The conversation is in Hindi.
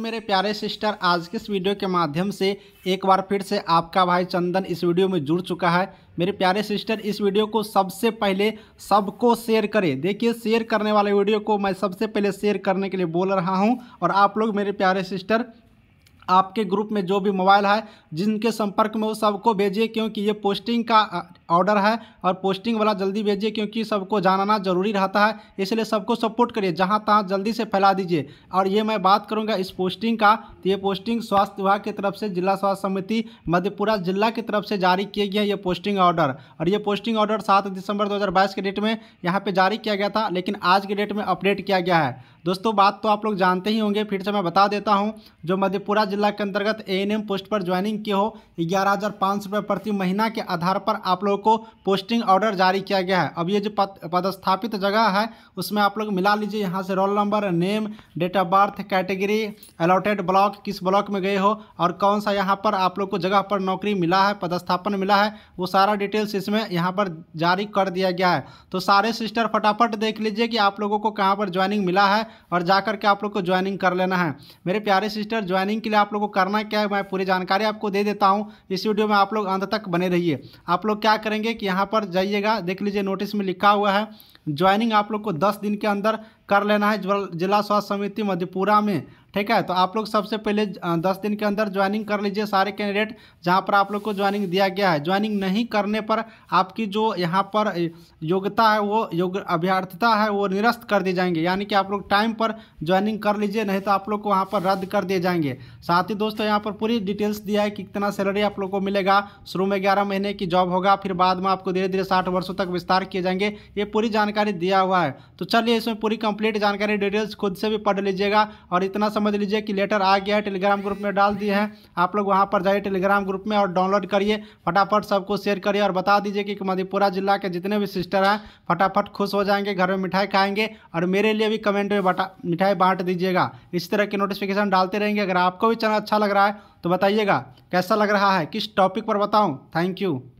मेरे प्यारे सिस्टर आज के इस वीडियो के माध्यम से एक बार फिर से आपका भाई चंदन इस वीडियो में जुड़ चुका है मेरे प्यारे सिस्टर इस वीडियो को सबसे पहले सबको शेयर करें देखिए शेयर करने वाले वीडियो को मैं सबसे पहले शेयर करने के लिए बोल रहा हूं और आप लोग मेरे प्यारे सिस्टर आपके ग्रुप में जो भी मोबाइल है जिनके संपर्क में वो सबको भेजिए क्योंकि ये पोस्टिंग का ऑर्डर है और पोस्टिंग वाला जल्दी भेजिए क्योंकि सबको जानना जरूरी रहता है इसलिए सबको सपोर्ट करिए जहाँ तहाँ जल्दी से फैला दीजिए और ये मैं बात करूँगा इस पोस्टिंग का तो ये पोस्टिंग स्वास्थ्य विभाग की तरफ से जिला स्वास्थ्य समिति मधेपुरा जिला की तरफ से जारी किए गए ये पोस्टिंग ऑर्डर और ये पोस्टिंग ऑर्डर सात दिसंबर दो के डेट में यहाँ पर जारी किया गया था लेकिन आज के डेट में अपडेट किया गया है दोस्तों बात तो आप लोग जानते ही होंगे फिर से मैं बता देता हूँ जो मधेपुरा जिला के अंतर्गत ए पोस्ट पर ज्वाइनिंग की हो ग्यारह हज़ार पाँच सौ रुपये प्रति महीना के आधार पर आप लोग को पोस्टिंग ऑर्डर जारी किया गया है अब ये जो पदस्थापित जगह है उसमें आप लोग मिला लीजिए यहाँ से roll number name date of birth category allotted block किस ब्लॉक में गए हो और कौन सा यहाँ पर आप लोग को जगह पर नौकरी मिला है पदस्थापन मिला है वो सारा डिटेल्स इसमें यहाँ पर जारी कर दिया गया है तो सारे सिस्टर फटाफट देख लीजिए कि आप लोगों को कहाँ पर ज्वाइनिंग मिला है और जा करके आप लोग को ज्वाइनिंग कर लेना है मेरे प्यारे सिस्टर ज्वाइनिंग के लिए आप लोग को करना क्या है मैं पूरी जानकारी आपको दे देता हूँ इस वीडियो में आप लोग अंत तक बने रहिए आप लोग क्या करेंगे कि यहाँ पर जाइएगा देख लीजिए नोटिस में लिखा हुआ है ज्वाइनिंग आप लोग को दस दिन के अंदर कर लेना है जिला स्वास्थ्य समिति मधेपुरा में ठीक है तो आप लोग सबसे पहले दस दिन के अंदर ज्वाइनिंग कर लीजिए सारे कैंडिडेट जहाँ पर आप लोग को ज्वाइनिंग दिया गया है ज्वाइनिंग नहीं करने पर आपकी जो यहाँ पर योग्यता है वो योग अभ्यर्थता है वो निरस्त कर दिए जाएंगे यानी कि आप लोग टाइम पर ज्वाइनिंग कर लीजिए नहीं तो आप लोग को वहाँ पर रद्द कर दिए जाएंगे साथ ही दोस्तों यहाँ पर पूरी डिटेल्स दिया है कि कितना सैलरी आप लोग को मिलेगा शुरू में ग्यारह महीने की जॉब होगा फिर बाद में आपको धीरे धीरे साठ वर्षों तक विस्तार किए जाएंगे ये पूरी जानकारी दिया हुआ है तो चलिए इसमें पूरी कंपनी कंप्लीट जानकारी डिटेल्स खुद से भी पढ़ लीजिएगा और इतना समझ लीजिए कि लेटर आ गया है टेलीग्राम ग्रुप में डाल दिए हैं आप लोग वहाँ पर जाइए टेलीग्राम ग्रुप में और डाउनलोड करिए फटाफट सबको शेयर करिए और बता दीजिए कि मधेपुरा जिला के जितने भी सिस्टर हैं फटाफट खुश हो जाएंगे घर में मिठाई खाएंगे और मेरे लिए भी कमेंट में मिठाई बांट दीजिएगा इस तरह के नोटिफिकेशन डालते रहेंगे अगर आपको भी चैनल अच्छा लग रहा है तो बताइएगा कैसा लग रहा है किस टॉपिक पर बताऊँ थैंक यू